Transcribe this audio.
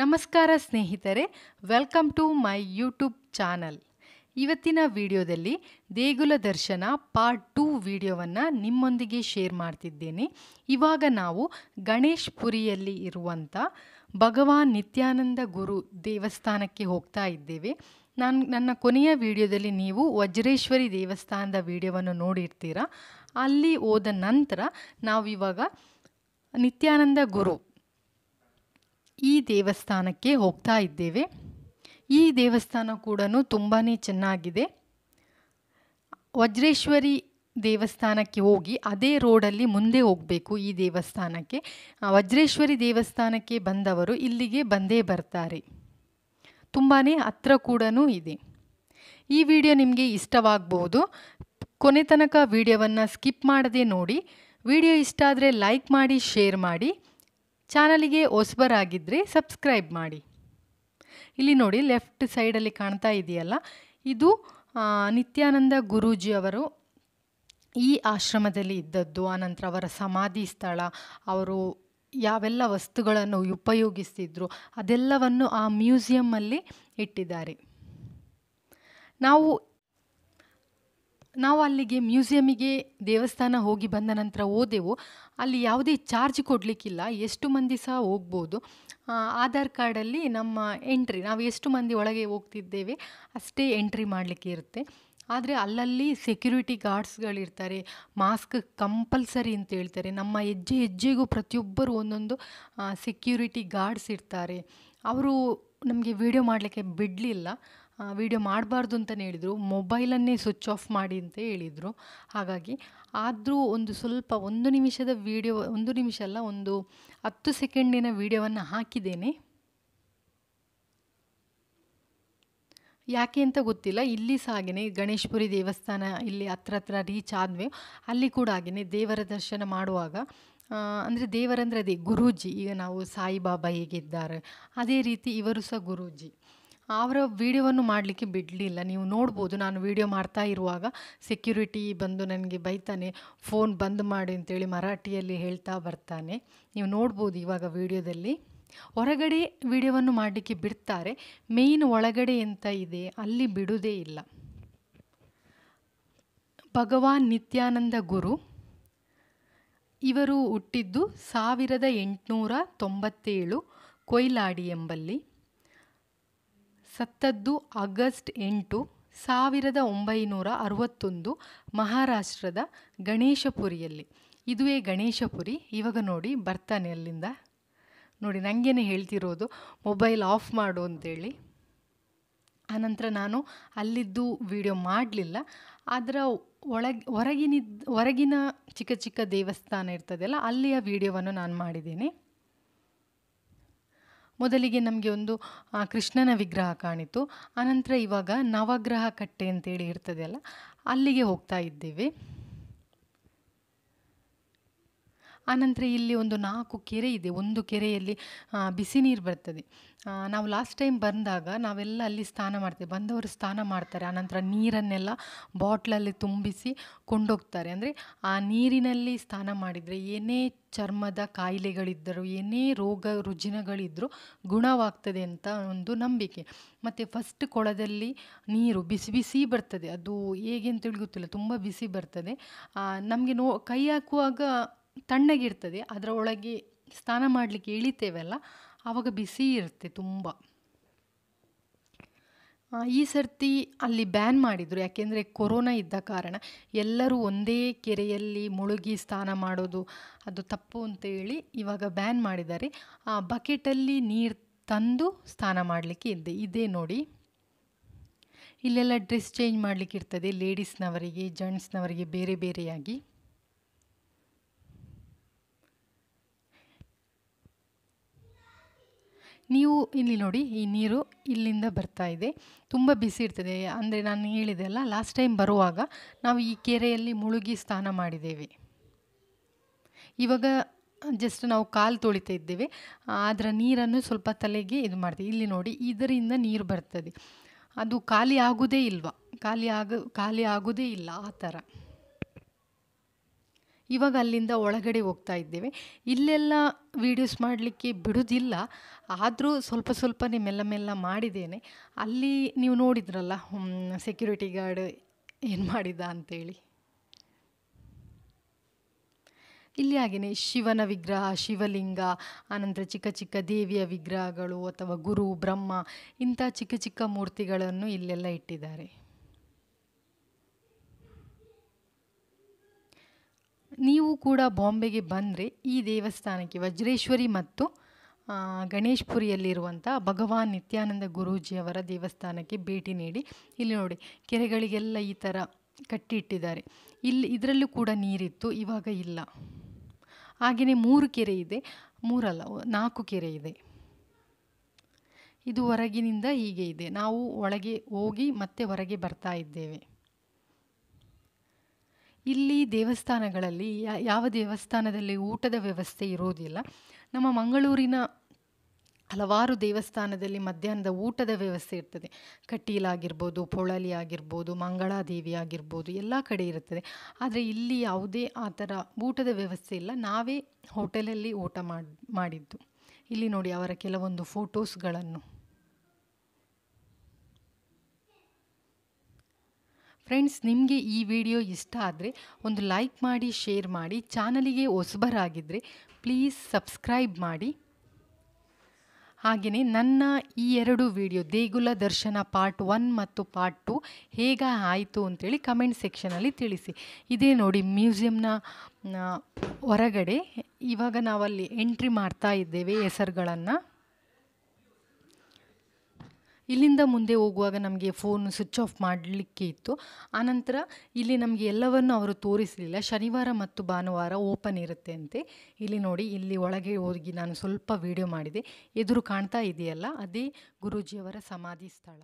ನಮಸ್ಕಾರ ಸ್ನೇಹಿತರೆ welcome to my YouTube channel ಇವತ್ತಿನ ವಿಡಿಯೋದಲ್ಲಿ ದೇಗುಲ ದರ್ಶನ ಪಾರ್ಟ್ ಟೂ ವಿಡಿಯೋವನ್ನು ನಿಮ್ಮೊಂದಿಗೆ ಶೇರ್ ಮಾಡ್ತಿದ್ದೇನೆ ಇವಾಗ ನಾವು ಗಣೇಶ್ ಪುರಿಯಲ್ಲಿ ಇರುವಂಥ ಭಗವಾನ್ ನಿತ್ಯಾನಂದ ಗುರು ದೇವಸ್ಥಾನಕ್ಕೆ ಹೋಗ್ತಾ ಇದ್ದೇವೆ ನಾನು ನನ್ನ ಕೊನೆಯ ವಿಡಿಯೋದಲ್ಲಿ ನೀವು ವಜ್ರೇಶ್ವರಿ ದೇವಸ್ಥಾನದ ವಿಡಿಯೋವನ್ನು ನೋಡಿರ್ತೀರ ಅಲ್ಲಿ ಹೋದ ನಂತರ ನಾವಿವಾಗ ನಿತ್ಯಾನಂದ ಗುರು ಈ ದೇವಸ್ಥಾನಕ್ಕೆ ಹೋಗ್ತಾ ಇದ್ದೇವೆ ಈ ದೇವಸ್ಥಾನ ಕೂಡ ತುಂಬಾ ಚೆನ್ನಾಗಿದೆ ವಜ್ರೇಶ್ವರಿ ದೇವಸ್ಥಾನಕ್ಕೆ ಹೋಗಿ ಅದೇ ರೋಡಲ್ಲಿ ಮುಂದೆ ಹೋಗಬೇಕು ಈ ದೇವಸ್ಥಾನಕ್ಕೆ ವಜ್ರೇಶ್ವರಿ ದೇವಸ್ಥಾನಕ್ಕೆ ಬಂದವರು ಇಲ್ಲಿಗೆ ಬಂದೇ ಬರ್ತಾರೆ ತುಂಬಾ ಹತ್ರ ಕೂಡ ಇದೆ ಈ ವಿಡಿಯೋ ನಿಮಗೆ ಇಷ್ಟವಾಗಬಹುದು ಕೊನೆ ತನಕ ವಿಡಿಯೋವನ್ನು ಸ್ಕಿಪ್ ಮಾಡದೆ ನೋಡಿ ವಿಡಿಯೋ ಇಷ್ಟ ಆದರೆ ಲೈಕ್ ಮಾಡಿ ಶೇರ್ ಮಾಡಿ ಚಾನಲಿಗೆ ಹೊಸಬರಾಗಿದ್ದರೆ ಸಬ್ಸ್ಕ್ರೈಬ್ ಮಾಡಿ ಇಲ್ಲಿ ನೋಡಿ ಲೆಫ್ಟ್ ಸೈಡಲ್ಲಿ ಕಾಣ್ತಾ ಇದೆಯಲ್ಲ ಇದು ನಿತ್ಯಾನಂದ ಗುರೂಜಿ ಅವರು ಈ ಆಶ್ರಮದಲ್ಲಿ ಇದ್ದದ್ದು ಆನಂತರ ಅವರ ಸಮಾಧಿ ಸ್ಥಳ ಅವರು ಯಾವೆಲ್ಲ ವಸ್ತುಗಳನ್ನು ಉಪಯೋಗಿಸ್ತಿದ್ರು ಅದೆಲ್ಲವನ್ನು ಆ ಮ್ಯೂಸಿಯಮ್ಮಲ್ಲಿ ಇಟ್ಟಿದ್ದಾರೆ ನಾವು ನಾವು ಅಲ್ಲಿಗೆ ಮ್ಯೂಸಿಯಮಿಗೆ ದೇವಸ್ಥಾನ ಹೋಗಿ ಬಂದ ನಂತರ ಹೋದೆವು ಅಲ್ಲಿ ಯಾವುದೇ ಚಾರ್ಜ್ ಕೊಡಲಿಕ್ಕಿಲ್ಲ ಎಷ್ಟು ಮಂದಿ ಸಹ ಹೋಗ್ಬೋದು ಆಧಾರ್ ಕಾರ್ಡಲ್ಲಿ ನಮ್ಮ ಎಂಟ್ರಿ ನಾವು ಎಷ್ಟು ಮಂದಿ ಒಳಗೆ ಹೋಗ್ತಿದ್ದೇವೆ ಅಷ್ಟೇ ಎಂಟ್ರಿ ಮಾಡಲಿಕ್ಕೆ ಇರುತ್ತೆ ಆದರೆ ಅಲ್ಲಲ್ಲಿ ಸೆಕ್ಯೂರಿಟಿ ಗಾರ್ಡ್ಸ್ಗಳಿರ್ತಾರೆ ಮಾಸ್ಕ್ ಕಂಪಲ್ಸರಿ ಅಂತ ಹೇಳ್ತಾರೆ ನಮ್ಮ ಹೆಜ್ಜೆ ಹೆಜ್ಜೆಗೂ ಪ್ರತಿಯೊಬ್ಬರು ಒಂದೊಂದು ಸೆಕ್ಯೂರಿಟಿ ಗಾರ್ಡ್ಸ್ ಇರ್ತಾರೆ ಅವರು ನಮಗೆ ವೀಡಿಯೋ ಮಾಡಲಿಕ್ಕೆ ಬಿಡಲಿಲ್ಲ ವೀಡಿಯೋ ಮಾಡಬಾರ್ದು ಅಂತಲೇ ಹೇಳಿದರು ಮೊಬೈಲನ್ನೇ ಸ್ವಿಚ್ ಆಫ್ ಮಾಡಿ ಅಂತ ಹೇಳಿದರು ಹಾಗಾಗಿ ಆದರೂ ಒಂದು ಸ್ವಲ್ಪ ಒಂದು ನಿಮಿಷದ ವೀಡಿಯೋ ಒಂದು ನಿಮಿಷ ಅಲ್ಲ ಒಂದು ಹತ್ತು ಸೆಕೆಂಡಿನ ವೀಡಿಯೋವನ್ನು ಹಾಕಿದ್ದೇನೆ ಯಾಕೆ ಅಂತ ಗೊತ್ತಿಲ್ಲ ಇಲ್ಲಿ ಸಹ ಹಾಗೆಯೇ ಗಣೇಶ್ಪುರಿ ದೇವಸ್ಥಾನ ಇಲ್ಲಿ ಹತ್ರ ಹತ್ರ ರೀಚ್ ಆದ್ವಿ ಅಲ್ಲಿ ಕೂಡ ಹಾಗೆಯೇ ದೇವರ ದರ್ಶನ ಮಾಡುವಾಗ ಅಂದರೆ ದೇವರಂದರೆ ಅದೇ ಗುರೂಜಿ ಈಗ ನಾವು ಸಾಯಿಬಾಬಾ ಹೇಗಿದ್ದಾರೆ ಅದೇ ರೀತಿ ಇವರು ಸಹ ಗುರೂಜಿ ಅವರ ವೀಡಿಯೋವನ್ನು ಮಾಡಲಿಕ್ಕೆ ಬಿಡಲಿಲ್ಲ ನೀವು ನೋಡ್ಬೋದು ನಾನು ವೀಡಿಯೋ ಮಾಡ್ತಾ ಇರುವಾಗ ಸೆಕ್ಯೂರಿಟಿ ಬಂದು ನನಗೆ ಬೈತಾನೆ ಫೋನ್ ಬಂದ್ ಮಾಡಿ ಅಂತೇಳಿ ಮರಾಠಿಯಲ್ಲಿ ಹೇಳ್ತಾ ಬರ್ತಾನೆ ನೀವು ನೋಡ್ಬೋದು ಇವಾಗ ವೀಡಿಯೋದಲ್ಲಿ ಹೊರಗಡೆ ವಿಡಿಯೋವನ್ನು ಮಾಡಲಿಕ್ಕೆ ಬಿಡ್ತಾರೆ ಮೇಯ್ನ್ ಒಳಗಡೆ ಎಂತ ಇದೆ ಅಲ್ಲಿ ಬಿಡುವುದೇ ಇಲ್ಲ ಭಗವಾನ್ ನಿತ್ಯಾನಂದ ಗುರು ಇವರು ಹುಟ್ಟಿದ್ದು ಸಾವಿರದ ಎಂಟುನೂರ ತೊಂಬತ್ತೇಳು ಕೊಯ್ಲಾಡಿ ಎಂಬಲ್ಲಿ ಸತ್ತದ್ದು ಆಗಸ್ಟ್ ಎಂಟು ಸಾವಿರದ ಒಂಬೈನೂರ ಅರವತ್ತೊಂದು ಮಹಾರಾಷ್ಟ್ರದ ಗಣೇಶಪುರಿಯಲ್ಲಿ ಇದುವೇ ಗಣೇಶಪುರಿ ಇವಾಗ ನೋಡಿ ಬರ್ತಾನೆ ಅಲ್ಲಿಂದ ನೋಡಿ ನನಗೇನೆ ಹೇಳ್ತಿರೋದು ಮೊಬೈಲ್ ಆಫ್ ಮಾಡು ಅಂತೇಳಿ ಆನಂತರ ನಾನು ಅಲ್ಲಿದ್ದು ವಿಡಿಯೋ ಮಾಡಲಿಲ್ಲ ಅದರ ಒಳಗೆ ಹೊರಗಿನ ಹೊರಗಿನ ಚಿಕ್ಕ ಚಿಕ್ಕ ದೇವಸ್ಥಾನ ಇರ್ತದಲ್ಲ ಅಲ್ಲಿಯ ವಿಡಿಯೋವನ್ನು ನಾನು ಮಾಡಿದ್ದೇನೆ ಮೊದಲಿಗೆ ನಮಗೆ ಒಂದು ಕೃಷ್ಣನ ವಿಗ್ರಹ ಕಾಣಿತು ಆನಂತರ ಇವಾಗ ನವಗ್ರಹ ಕಟ್ಟೆ ಅಂತೇಳಿ ಇರ್ತದಲ್ಲ ಅಲ್ಲಿಗೆ ಹೋಗ್ತಾ ಇದ್ದೇವೆ ಆನಂತರ ಇಲ್ಲಿ ಒಂದು ನಾಲ್ಕು ಕೆರೆ ಇದೆ ಒಂದು ಕೆರೆಯಲ್ಲಿ ಬಿಸಿ ನೀರು ಬರ್ತದೆ ನಾವು ಲಾಸ್ಟ್ ಟೈಮ್ ಬಂದಾಗ ನಾವೆಲ್ಲ ಅಲ್ಲಿ ಸ್ನಾನ ಮಾಡ್ತೇವೆ ಬಂದವರು ಸ್ನಾನ ಮಾಡ್ತಾರೆ ಆನಂತರ ನೀರನ್ನೆಲ್ಲ ಬಾಟ್ಲಲ್ಲಿ ತುಂಬಿಸಿ ಕೊಂಡೋಗ್ತಾರೆ ಅಂದರೆ ಆ ನೀರಿನಲ್ಲಿ ಸ್ನಾನ ಮಾಡಿದರೆ ಏನೇ ಚರ್ಮದ ಕಾಯಿಲೆಗಳಿದ್ದರೂ ಏನೇ ರೋಗ ರುಜಿನಗಳಿದ್ದರೂ ಗುಣವಾಗ್ತದೆ ಅಂತ ಒಂದು ನಂಬಿಕೆ ಮತ್ತು ಫಸ್ಟ್ ಕೊಳದಲ್ಲಿ ನೀರು ಬಿಸಿ ಬಿಸಿ ಬರ್ತದೆ ಅದು ಹೇಗೆ ಅಂತೇಳಿ ಗೊತ್ತಿಲ್ಲ ತುಂಬ ಬಿಸಿ ಬರ್ತದೆ ನಮಗೆ ನೋ ಕೈ ಹಾಕುವಾಗ ತಣ್ಣಗಿರ್ತದೆ ಅದರ ಒಳಗೆ ಸ್ನಾನ ಮಾಡಲಿಕ್ಕೆ ಇಳಿತೇವಲ್ಲ ಆವಾಗ ಬಿಸಿ ಇರುತ್ತೆ ತುಂಬ ಈ ಸರ್ತಿ ಅಲ್ಲಿ ಬ್ಯಾನ್ ಮಾಡಿದರು ಯಾಕೆಂದರೆ ಕೊರೋನಾ ಇದ್ದ ಕಾರಣ ಎಲ್ಲರೂ ಒಂದೇ ಕೆರೆಯಲ್ಲಿ ಮುಳುಗಿ ಸ್ನಾನ ಮಾಡೋದು ಅದು ತಪ್ಪು ಅಂತೇಳಿ ಇವಾಗ ಬ್ಯಾನ್ ಮಾಡಿದ್ದಾರೆ ಆ ಬಕೆಟಲ್ಲಿ ನೀರು ತಂದು ಸ್ನಾನ ಮಾಡಲಿಕ್ಕೆ ಇದೆ ಇದೇ ನೋಡಿ ಇಲ್ಲೆಲ್ಲ ಡ್ರೆಸ್ ಚೇಂಜ್ ಮಾಡಲಿಕ್ಕೆ ಇರ್ತದೆ ಲೇಡೀಸ್ನವರಿಗೆ ಜೆಂಟ್ಸ್ನವರಿಗೆ ಬೇರೆ ಬೇರೆಯಾಗಿ ನೀವು ಇಲ್ಲಿ ನೋಡಿ ಈ ನೀರು ಇಲ್ಲಿಂದ ಬರ್ತಾ ಇದೆ ತುಂಬ ಬಿಸಿ ಇರ್ತದೆ ಅಂದರೆ ನಾನು ಹೇಳಿದೆ ಅಲ್ಲ ಲಾಸ್ಟ್ ಟೈಮ್ ಬರುವಾಗ ನಾವು ಈ ಕೆರೆಯಲ್ಲಿ ಮುಳುಗಿ ಸ್ನಾನ ಮಾಡಿದ್ದೇವೆ ಇವಾಗ ಜಸ್ಟ್ ನಾವು ಕಾಲು ತೊಳಿತಾ ಇದ್ದೇವೆ ಆದರೆ ನೀರನ್ನು ಸ್ವಲ್ಪ ತಲೆಗೆ ಇದು ಮಾಡ್ತೀವಿ ಇಲ್ಲಿ ನೋಡಿ ಇದರಿಂದ ನೀರು ಬರ್ತದೆ ಅದು ಖಾಲಿ ಆಗೋದೇ ಇಲ್ವಾ ಖಾಲಿ ಆಗ ಖಾಲಿ ಆಗೋದೇ ಇಲ್ಲ ಆ ಥರ ಇವಾಗ ಅಲ್ಲಿಂದ ಒಳಗಡೆ ಹೋಗ್ತಾ ಇದ್ದೇವೆ ಇಲ್ಲೆಲ್ಲ ವೀಡಿಯೋಸ್ ಮಾಡಲಿಕ್ಕೆ ಬಿಡೋದಿಲ್ಲ ಆದರೂ ಸ್ವಲ್ಪ ಸ್ವಲ್ಪ ನಿಮ್ಮೆಲ್ಲ ಮೆಲ್ಲ ಮಾಡಿದ್ದೇನೆ ಅಲ್ಲಿ ನೀವು ನೋಡಿದ್ರಲ್ಲ ಸೆಕ್ಯೂರಿಟಿ ಗಾರ್ಡ್ ಏನು ಮಾಡಿದ ಅಂತೇಳಿ ಇಲ್ಲಿ ಹಾಗೆಯೇ ಶಿವನ ವಿಗ್ರಹ ಶಿವಲಿಂಗ ಆನಂತರ ಚಿಕ್ಕ ಚಿಕ್ಕ ದೇವಿಯ ವಿಗ್ರಹಗಳು ಅಥವಾ ಗುರು ಬ್ರಹ್ಮ ಇಂಥ ಚಿಕ್ಕ ಚಿಕ್ಕ ಮೂರ್ತಿಗಳನ್ನು ಇಲ್ಲೆಲ್ಲ ಇಟ್ಟಿದ್ದಾರೆ ನೀವು ಕೂಡ ಬಾಂಬೆಗೆ ಬಂದರೆ ಈ ದೇವಸ್ಥಾನಕ್ಕೆ ವಜ್ರೇಶ್ವರಿ ಮತ್ತು ಗಣೇಶ್ಪುರಿಯಲ್ಲಿರುವಂಥ ಭಗವಾನ್ ನಿತ್ಯಾನಂದ ಗುರೂಜಿಯವರ ದೇವಸ್ಥಾನಕ್ಕೆ ಭೇಟಿ ನೀಡಿ ಇಲ್ಲಿ ನೋಡಿ ಕೆರೆಗಳಿಗೆಲ್ಲ ಈ ಥರ ಕಟ್ಟಿಟ್ಟಿದ್ದಾರೆ ಇಲ್ಲಿ ಇದರಲ್ಲೂ ಕೂಡ ನೀರಿತ್ತು ಇವಾಗ ಇಲ್ಲ ಹಾಗೆಯೇ ಮೂರು ಕೆರೆ ಇದೆ ಮೂರಲ್ಲ ನಾಲ್ಕು ಕೆರೆ ಇದೆ ಇದು ಹೊರಗಿನಿಂದ ಹೀಗೆ ಇದೆ ನಾವು ಒಳಗೆ ಹೋಗಿ ಮತ್ತೆ ಹೊರಗೆ ಬರ್ತಾ ಇದ್ದೇವೆ ಇಲ್ಲಿ ದೇವಸ್ಥಾನಗಳಲ್ಲಿ ಯಾವ ದೇವಸ್ಥಾನದಲ್ಲಿ ಊಟದ ವ್ಯವಸ್ಥೆ ಇರೋದಿಲ್ಲ ನಮ್ಮ ಮಂಗಳೂರಿನ ಹಲವಾರು ದೇವಸ್ಥಾನದಲ್ಲಿ ಮಧ್ಯಾಹ್ನದ ಊಟದ ವ್ಯವಸ್ಥೆ ಇರ್ತದೆ ಕಟೀಲಾಗಿರ್ಬೋದು ಪೊಳಲಿ ಆಗಿರ್ಬೋದು ಮಂಗಳಾದೇವಿ ಆಗಿರ್ಬೋದು ಎಲ್ಲ ಕಡೆ ಇರ್ತದೆ ಆದರೆ ಇಲ್ಲಿ ಯಾವುದೇ ಆ ಥರ ಊಟದ ವ್ಯವಸ್ಥೆ ಇಲ್ಲ ನಾವೇ ಹೋಟೆಲಲ್ಲಿ ಊಟ ಮಾಡಿ ಮಾಡಿದ್ದು ಇಲ್ಲಿ ನೋಡಿ ಅವರ ಕೆಲವೊಂದು ಫೋಟೋಸ್ಗಳನ್ನು ಫ್ರೆಂಡ್ಸ್ ನಿಮಗೆ ಈ ವಿಡಿಯೋ ಇಷ್ಟ ಆದರೆ ಒಂದು ಲೈಕ್ ಮಾಡಿ ಶೇರ್ ಮಾಡಿ ಚಾನಲಿಗೆ ಹೊಸಬರಾಗಿದ್ದರೆ ಪ್ಲೀಸ್ ಸಬ್ಸ್ಕ್ರೈಬ್ ಮಾಡಿ ಹಾಗೆಯೇ ನನ್ನ ಈ ಎರಡು ವಿಡಿಯೋ ದೇಗುಲ ದರ್ಶನ ಪಾರ್ಟ್ ಒನ್ ಮತ್ತು ಪಾರ್ಟ್ ಟು ಹೇಗೆ ಆಯಿತು ಅಂತೇಳಿ ಕಮೆಂಟ್ ಸೆಕ್ಷನಲ್ಲಿ ತಿಳಿಸಿ ಇದೇ ನೋಡಿ ಮ್ಯೂಸಿಯಂನ ಹೊರಗಡೆ ಇವಾಗ ನಾವಲ್ಲಿ ಎಂಟ್ರಿ ಮಾಡ್ತಾ ಇದ್ದೇವೆ ಹೆಸರುಗಳನ್ನು ಇಲ್ಲಿಂದ ಮುಂದೆ ಹೋಗುವಾಗ ನಮಗೆ ಫೋನ್ ಸ್ವಿಚ್ ಆಫ್ ಮಾಡಲಿಕ್ಕೆ ಇತ್ತು ಆನಂತರ ಇಲ್ಲಿ ನಮಗೆ ಎಲ್ಲವನ್ನು ಅವರು ತೋರಿಸಲಿಲ್ಲ ಶನಿವಾರ ಮತ್ತು ಭಾನುವಾರ ಓಪನ್ ಇರುತ್ತೆ ಅಂತೆ ಇಲ್ಲಿ ನೋಡಿ ಇಲ್ಲಿ ಒಳಗೆ ಹೋಗಿ ನಾನು ಸ್ವಲ್ಪ ವೀಡಿಯೋ ಮಾಡಿದೆ ಎದುರು ಕಾಣ್ತಾ ಇದೆಯಲ್ಲ ಅದೇ ಗುರೂಜಿಯವರ ಸಮಾಧಿ ಸ್ಥಳ